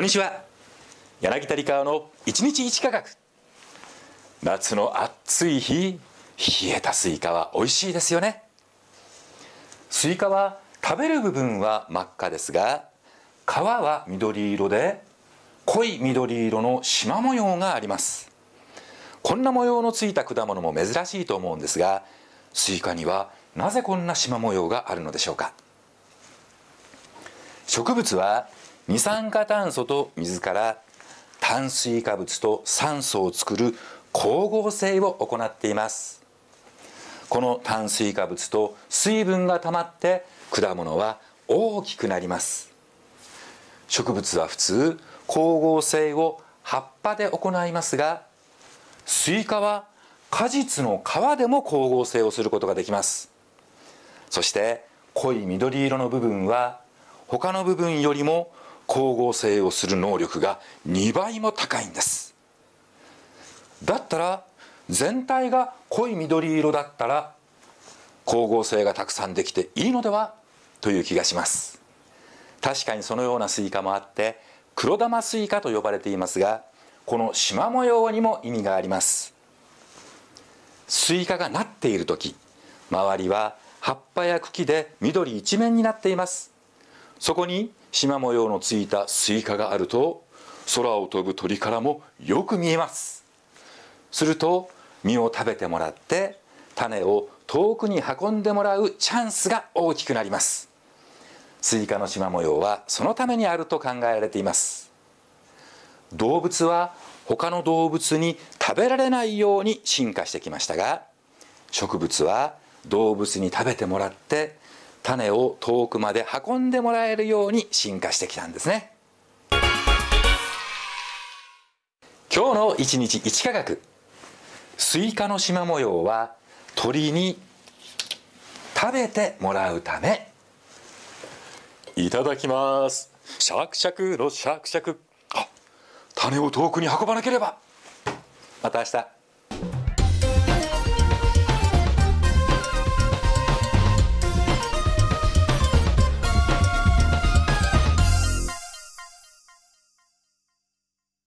こんにちは柳田理川の1日1価格夏の暑い日冷えたスイカは美味しいですよねスイカは食べる部分は真っ赤ですが皮は緑色で濃い緑色の縞模様がありますこんな模様のついた果物も珍しいと思うんですがスイカにはなぜこんな縞模様があるのでしょうか植物は二酸化炭素と水から炭水化物と酸素を作る光合成を行っていますこの炭水化物と水分がたまって果物は大きくなります植物は普通光合成を葉っぱで行いますがスイカは果実の皮でも光合成をすることができますそして濃い緑色の部分は他の部分よりも光合成をする能力が2倍も高いんですだったら全体が濃い緑色だったら光合成がたくさんできていいのではという気がします確かにそのようなスイカもあって黒玉スイカと呼ばれていますがこの縞模様にも意味がありますスイカがなっている時周りは葉っぱや茎で緑一面になっていますそこに縞模様のついたスイカがあると空を飛ぶ鳥からもよく見えますすると実を食べてもらって種を遠くに運んでもらうチャンスが大きくなりますスイカの縞模様はそのためにあると考えられています動物は他の動物に食べられないように進化してきましたが植物は動物に食べてもらって種を遠くまで運んでもらえるように進化してきたんですね今日の一日一価格スイカの縞模様は鳥に食べてもらうためいただきますシャクシャクのシャクシャク種を遠くに運ばなければまた明日